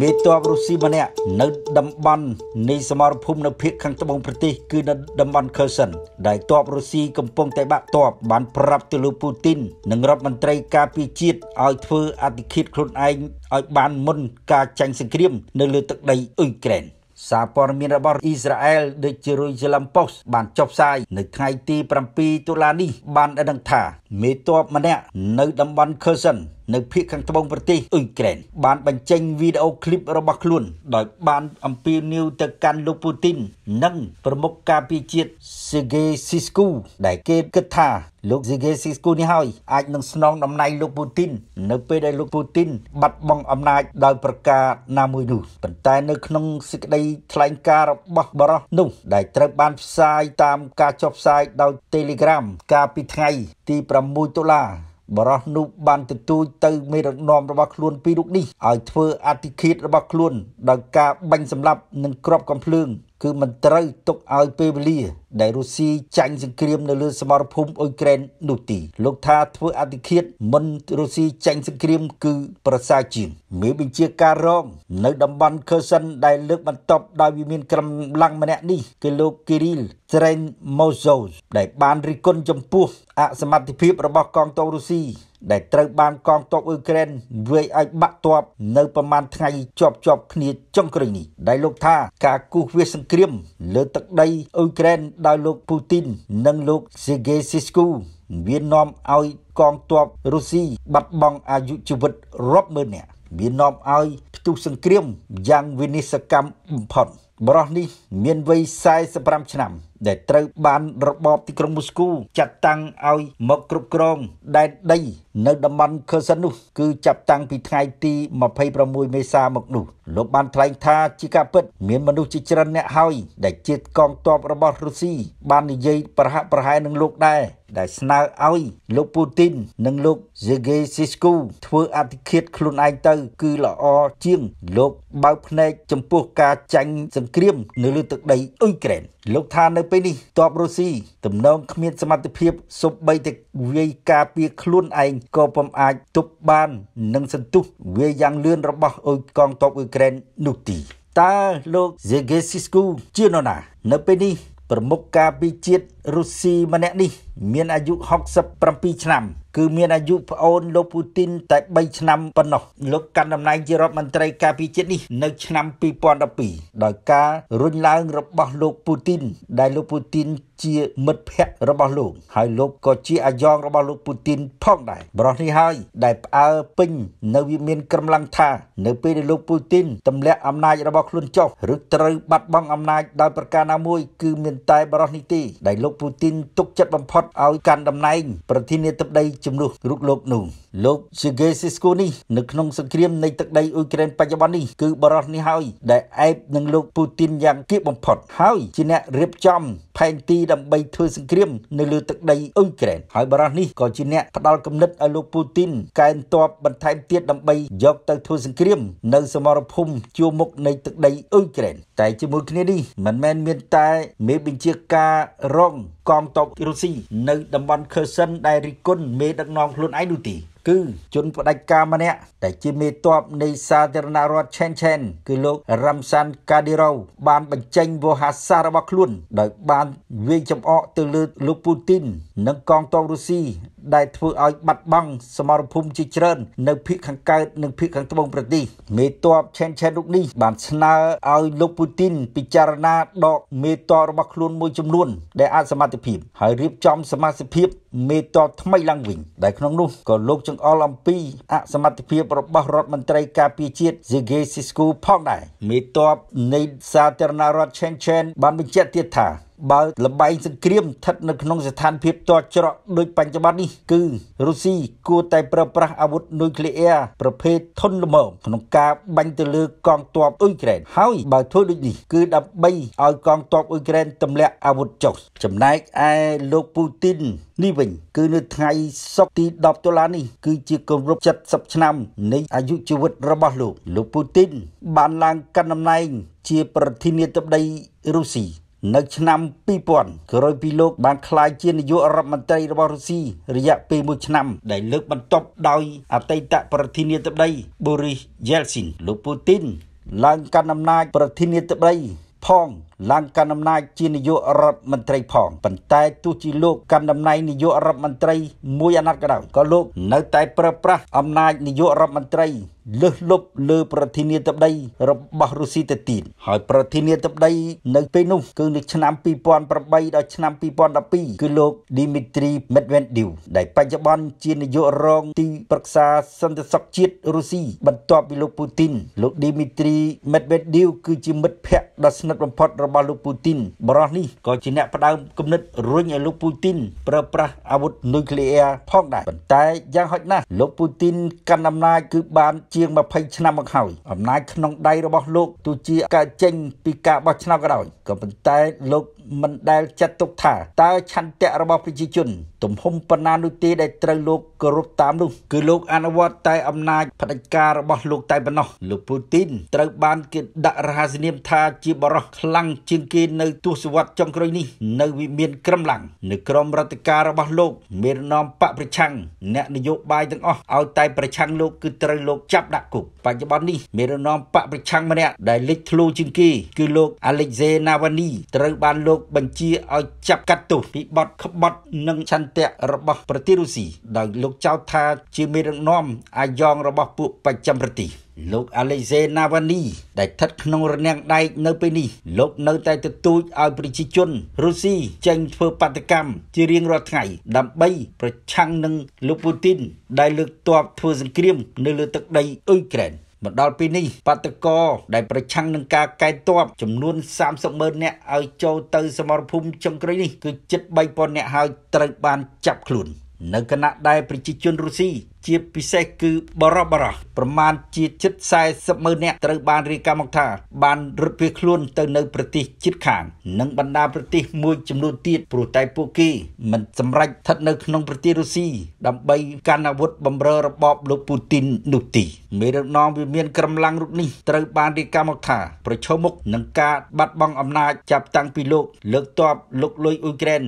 មេតបរុស្ស៊ីម្នាក់នៅតំបន់នៃសមរភូមិនៅភូមិខាងត្បូងប្រទេសគឺនៅតំបន់ខឺសិនដែលតបរុស្ស៊ីកំពុងតែបាក់តបបានប្រាប់ទៅលោកពូទីននិងរដ្ឋមន្ត្រីការពារជាតិឲ្យធ្វើអតិឃាតខ្លួនឯងឲ្យបានមុនការចាញ់សង្គ្រាមនៅលើទឹកដីអ៊ុយក្រែនសារព័ត៌មានរបស់អ៊ីស្រាអែលដូចជា Jerusalem Post បានចុះផ្សាយនៅថ្ងៃទី7តុលានេះបានដឹងថាមេតបម្នាក់នៅតំបន់ Kherson នៅភូមិខាងត្បូងប្រទេសអ៊ុយក្រែនបានបញ្ចេញវីដេអូឃ្លីបរបស់ខ្លួនដោយបានអំពាវនាវទៅកាន់លោកពូទីននិងប្រមុខការពារជាតិសេហ្គេស៊ីស្គូដែលគេគិតថាលោកសេហ្គេស៊ីស្គូនេះហើយអាចនឹងស្នងតំណែងលោកពូទីន នៅ ពេលដែលលោកពូទីន បាត់បង់អំណាចដោយប្រការណាមួយនោះប៉ុន្តែនៅក្នុងសេចក្តីថ្លែងការណ៍របស់បរិះនោះដែលត្រូវបានផ្សាយតាម ការចុះផ្សាយដោយ Telegram កាលពីថ្ងៃទី6ដុល្លារបរោះនោះបានទទូចទៅមេដឹកនាំរបស់ខ្លួនពីររូបនេះឲ្យធ្វើអតិឃាតរបស់ខ្លួនដោយការបាញ់សម្លាប់និងគ្របកំភ្លើងគឺមិនត្រូវទុកឲ្យពេលវេលា ដែលរុស្ស៊ីចាញ់សង្គ្រាមនៅលើ សមរភូមិអ៊ុយក្រែននោះទីលោកថាធ្វើអតិឃាតមិនរុស្ស៊ីចាញ់សង្គ្រាម គឺប្រសើរជាងមេបញ្ជាការរងនៅតំបន់ខឺសិនដែលលើកបន្ទប់ដោយវាមានកម្លាំងម្នាក់នេះគឺលោកគីរីលត្រេនម៉ូសូសដែល បានរិះគន់ចំពោះអសមត្ថភាពរបស់កងទ័ពរុស្ស៊ីដែលត្រូវបានកងទ័ពអ៊ុយក្រែនវាយឲ្យបាក់ទ័ពនៅប្រមាណថ្ងៃជាប់ជាប់ គ្នាចុងក្រោយនេះ ដែលលោកថា ការគូសវាសង្គ្រាម លើទឹកដីអ៊ុយក្រែនដោយលោកពូទីននិងលោកសេហ្គេស៊ីស្គូវានាំឲ្យកងទ័ពរុស្ស៊ីបាត់បង់អាយុជីវិតរាប់ម៉ឺននាក់វានាំឲ្យ ផ្ទុះសង្គ្រាមយ៉ាងវិនិស្សកម្មបំផុត។បរោះនេះមានវ័យ45ឆ្នាំ ដែលត្រូវ បានរបបទីក្រុងមូស្គូ ចាត់តាំងឲ្យមកគ្រប់គ្រងដែនដី នៅតំបន់ខឺសិននោះ គឺចាប់តាំងពីថ្ងៃទី26មេសាមកនោះលោកបានថ្លែង ថាជាការពិតមានមនុស្សជាច្រើនអ្នកហើយ ដែលជាកងទ័ពរបស់រុស្ស៊ីបាននិយាយប្រហាក់ប្រហែលនឹងលោកដែរដែលស្នើឲ្យលោកពូទីន និងលោក Sergei Sisku ធ្វើអតិឃាតខ្លួនឯងទៅ គឺល្អជាងលោកបើកភ្នែកចំពោះការចាញ់សង្គ្រាម នៅលើទឹកដីអ៊ុយក្រែនលោកថានៅពេលនេះទ័ពរុស្ស៊ីទំនងគ្មាន សមត្ថភាពសូម្បីតែវាយការពារខ្លួនឯងក៏ពុំអាចទប់បាន និងសន្ទុះវាយ៉ាងលឿនរបស់អ៊ុយកងទ័ពអ៊ុយក្រែននោះទីតើលោក Zegesisku ជានរណា នៅពេលនេះប្រមុខការពីជាតិរុស្ស៊ីម្នាក់នេះ មានអាយុ67ឆ្នាំគឺមានអាយុប្អូនលោកពូទីនតែ3ឆ្នាំប៉ុណ្ណោះលោកកាន់តំណែងជារដ្ឋមន្ត្រីការពារជាតិនេះនៅឆ្នាំ2012ដោយការរុញឡើងរបស់លោកពូទីនដែលលោកពូទីនជា មិត្តភ័ក្តិរបស់លោកហើយលោកក៏ជាអាយ៉ងរបស់លោកពូទីនផងដែរបរិះនេះហើយដែលផ្អើពេញ នៅវាមានក្រំឡាំងថានៅពេលដែលលោកពូទីនទម្លាក់អំណាចរបស់ខ្លួនចុះឬត្រូវបាត់បង់អំណាចដោយប្រការណាមួយគឺមានតែបរិះនេះទេដែលលោកពូទីនទុកចិត្តបំផុតឲ្យកាន់តំណែងប្រធានាធិបតីជំនួសរូបលោកនោះលោក Shigesaku នេះនៅក្នុងសង្គ្រាមនៃទឹកដីអ៊ុយក្រែនបច្ចុប្បន្ននេះគឺបរិសុទ្ធនេះហើយ ដែលឯបនឹងលោកពូទីនយ៉ាងគៀបបំផុតហើយជាអ្នករៀបចំផែនទីដើម្បីធ្វើសង្គ្រាមនៅលើទឹកដីអ៊ុយក្រែនហើយបារោះនេះក៏ជាអ្នកផ្ដាល់គំនិតឲ្យលោកពូទីនកែនទ័ពបន្ថែមទៀតដើម្បីយកទៅធ្វើសង្គ្រាមនៅសមរភូមិជួរមុខនៃទឹកដីអ៊ុយក្រែនតែជាមួយគ្នានេះមិនមែនមានតែមេបញ្ជាការរងកងទ័ពរុស្ស៊ីនៅតំបន់ខឺសិនដែលរិះគន់មេដឹកនាំខ្លួនឯងនោះទេគឺជនផ្ដាច់ការម្នាក់ដែលជាមេតបនៃសាធារណរដ្ឋឆេនឆេន គឺលោករ៉ាំសាន់កាឌីរ៉ូបាន បញ្ចេញវោហាសាររបស់ខ្លួន ដោយ បានវាយចំអកទៅលើលោកពូទីន និងកងទ័ពរុស្ស៊ីដែលធ្វើឲ្យបាត់បង់សមរភូមិជាច្រើន នៅភូមិខាងកើតនិងភូមិខាងត្បូងប្រទេសមេតបឆេនឆេនរូបនេះបានស្នើឲ្យលោកពូទីនពិចារណា ដកមេតបរបស់ខ្លួនមួយចំនួន ដែលអាចសមត្ថភាពហើយរៀបចំសមាជិកភាពមេតបថ្មីឡើងវិញ ដែលក្នុងនោះក៏លោកចង្អល់អំពីអសមត្ថភាពរបស់រដ្ឋមន្ត្រីការពារជាតិ Sergei Sisku ផងដែរមេតបនៃសាធារណរដ្ឋឆេនឆេន បានបញ្ជាក់ទៀតថាបើលបែងសង្គ្រាមស្ថិតនៅក្នុងស្ថានភាពទាល់ច្រកដោយបច្ចុប្បន្ននេះគឺរុស្ស៊ីគួរតែប្រើប្រាស់អាវុធនុយក្លេអ៊ែរប្រភេទធុនល្មមក្នុងការបាញ់ទៅលើកងទ័ពអ៊ុយក្រែនហើយបើធ្វើដូចនេះគឺដើម្បីឲ្យកងទ័ពអ៊ុយក្រែនទម្លាក់អាវុធចុះចំណែកឯលោកពូទីននេះវិញគឺនៅថ្ងៃសុក្រទី10ដុល្លារនេះគឺជាគម្រប់70ឆ្នាំនៃអាយុជីវិតរបស់លោកលោកពូទីន បានឡើងកាន់តំណែងជា ប្រធានាធិបតីរុស្ស៊ីនៅឆ្នាំ2000ក្រោយពីលោកបានក្លាយជានាយករដ្ឋមន្ត្រីរបស់រុស្ស៊ីរយៈពេល1ឆ្នាំ ដែលលើកបន្ទាប់ដោយ អតីតប្រធានាធិបតី Boris Yeltsin លោកពូទីនឡើងកាន់អំណាចប្រធានាធិបតីផងឡើងកាន់អំណាចជានាយករដ្ឋមន្ត្រីផងប៉ុន្តែទោះជាលោកកាន់តំណែងនាយករដ្ឋមន្ត្រីមួយអាណត្តិក៏ដោយក៏លោក នៅតែប្រើប្រាស់អំណាចនាយករដ្ឋមន្ត្រីលើសលប់លើប្រធានាធិបតីរបស់រុស្ស៊ីទៅទៀតហើយ ប្រធានាធិបតីនៅពេលនោះគឺនៅឆ្នាំ2008ដល់ឆ្នាំ2012គឺលោក Dmitry Medvedev ដែលបច្ចុប្បន្នជានាយករង ទីប្រឹក្សាសន្តិសុខជាតិរុស្ស៊ីបន្ទាប់ពីលោកពូទីនលោក Dmitry Medvedev គឺជាមិត្តភក្តិដ៏ស្និទ្ធបំផុតរបស់លោកពូទីនបរោះនេះក៏ជាអ្នកផ្ដើមគំនិតរុញឲ្យលោកពូទីនប្រើប្រាស់អាវុធនុយក្លេអ៊ែរផងដែរប៉ុន្តែយ៉ាងហោចណាស់លោកពូទីនកាន់អំណាចគឺបានជាង20ឆ្នាំមកហើយអំណាចក្នុងដៃរបស់លោកទោះជាកើតចេញពីការបោះឆ្នោតក៏ដោយក៏ប៉ុន្តែលោកមិនដែលចាត់ទុកថាតើឆន្ទៈរបស់ប្រជាជន ទំហំប៉ុណ្ណានោះទេដែលត្រូវលោកគោរពតាមនោះគឺលោកអនុវត្តតែអំណាចផ្ដាច់ការរបស់លោកតែប៉ុណ្ណោះលោកពូទីនត្រូវបានគេដាក់រហស្សនាមថាជាបរោះរោះខ្លាំងជាងគេនៅទស្សវត្សចុងក្រោយនេះ នៅវិមានក្រំឡាំងនៅ ក្រមរដ្ឋការរបស់លោកមាននាំបកប្រឆាំងអ្នកនយោបាយទាំងអស់ឲ្យតែប្រឆាំងលោកគឺត្រូវលោកចាប់ដាក់គុកបច្ចុប្បន្ននេះមាននាំបកប្រឆាំងម្នាក់ដែលលេចធ្លោជាងគេគឺលោកអាឡិចសេណាវ៉ានីត្រូវបានលោកបញ្ជាឲ្យចាប់កាត់ទោសពីបទក្បត់និងឆន្ទៈរបស់ប្រទេសរុស្ស៊ីដោយលោកចោទថាជាមេដឹកនាំអាយ៉ងរបស់ពួកបច្ចឹមប្រទេសលោកអាឡេសេណាវ៉ានីដែលស្ថិតក្នុងរនាំងដែកនៅពេលនេះលោកនៅតែទទូចឲ្យប្រជាជនរុស្ស៊ីចេញធ្វើបាតកម្មជារៀងរាល់ថ្ងៃដើម្បី ប្រឆាំងនឹងលោកពូទីនដែលលើកទ័ពធ្វើសង្គ្រាម នៅលើទឹកដីអ៊ុយក្រែនមកដល់ពេលនេះ បាតកោដែលប្រឆាំងនឹងការកែទ័ពចំនួន30ម៉ឺននាក់ឲ្យចូលទៅសមរភូមិចុងក្រោយនេះគឺជិត3000នាក់ហើយត្រូវបាន ចាប់ខ្លួននៅគណៈដែលប្រជាជនរុស្ស៊ីជាពិសេសគឺបរបរោះប្រមាណជាជិត40ម៉ឺននាក់ត្រូវបានរាយការណ៍មកថាបានរត់ភៀសខ្លួនទៅនៅប្រទេសជិតខាងនិងបណ្ដាប្រទេសមួយចំនួនទៀតព្រោះតែពួកគេមិនសម្រេចស្ថិតនៅក្នុងប្រទេសរុស្ស៊ីដើម្បីកាន់អាវុធបំរើរបបលោកពូទីននោះទីមេដឹកនាំវាមានក្រំឡាំងរូបនេះត្រូវបានរាយការណ៍មកថា ប្រឈមមុខនឹងការបាត់បង់អំណាចចាប់តាំងពីលោក លើកទ័ពលោកលុយអ៊ុយក្រែន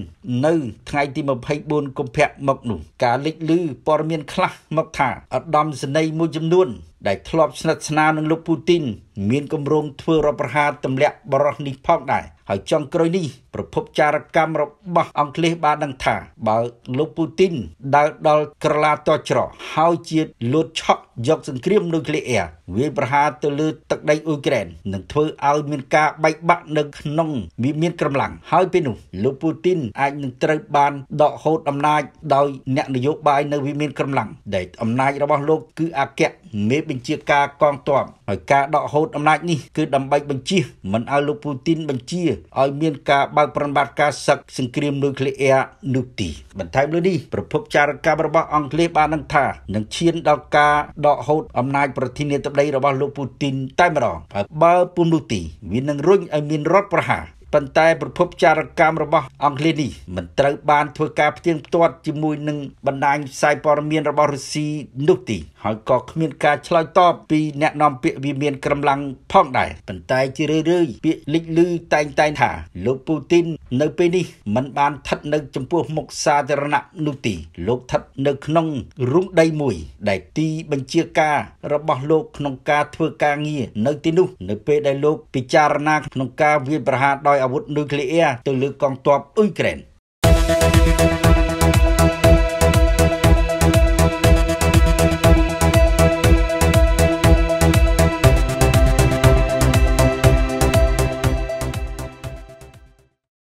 នៅថ្ងៃទី24កុម្ភៈមកនោះ ការលេចលឺព័ត៌មានខ្លះមកថាអត្តមសេនីយ៍មួយចំនួនដែលធ្លាប់ស្និទ្ធស្នាលនឹងលោកពូទីនមានគម្រោងធ្វើរដ្ឋប្រហារទម្លាក់បរិសនេះផងដែរហើយចុងក្រោយនេះប្រភពចារកម្មរបស់អង់គ្លេសបានដឹងថាបើលោកពូទីនដើរដល់ក្រឡាតច្រកហើយជាលួចឆក់យកសង្គ្រាមនុយក្លេអ៊ែរវាយប្រហារទៅលើទឹកដីអ៊ុយក្រែននឹងធ្វើឲ្យមានការបែកបាក់នៅក្នុងវាមានកម្លាំងហើយពេលនោះលោកពូទីនអាចនឹងត្រូវបានដកហូតអំណាចដោយអ្នកនយោបាយនៅវាមានកម្លាំងដែលអំណាចរបស់លោកគឺអគ្គមេបញ្ជាការកងទ័ពហើយការដកហូតអំណាចនេះគឺដើម្បីបញ្ជាមិនឲ្យលោកពូទីនបញ្ជាឲ្យមានការបែបើកប្រតិបត្តិការសឹកសង្គ្រាមនុយក្លេអ៊ែរនោះទីបន្ថែមលើនេះប្រភពចារកម្មរបស់អង់គ្លេសបាននឹងថានឹងឈានដល់ការដកហូតអំណាចប្រធានាធិបតីរបស់លោកពូទីនតែម្ដងបើពុំនោះទីវានឹងរុញឲ្យមានរដ្ឋប្រហារប៉ុន្តែប្រភពចារកម្មរបស់អង់គ្លេសនេះមិនត្រូវបានធ្វើការផ្ទៀងផ្ទាត់ជាមួយនឹងបណ្ដាញផ្សាយព័ត៌មានរបស់រុស្ស៊ីនោះទីហើយក៏គ្មានការឆ្លើយតបពី អ្នកនាំពាក្យវិមានក្រមឡាំង ផងដែរប៉ុន្តែជារឿយៗពាក្យលេចលឺតែងតែងថា លោកពូទីននៅពេលនេះ មិនបានស្ថិតនៅចំពោះមុខសាធារណៈនោះទេលោកស្ថិតនៅក្នុងរូងដីមួយ ដែលទីបញ្ជាការរបស់លោកក្នុងការធ្វើការងារនៅទីនោះនៅ ពេលដែលលោកពិចារណាក្នុងការវាយប្រហារដោយអាវុធនុយក្លេអ៊ែរទៅលើកងទ័ពអ៊ុយក្រែន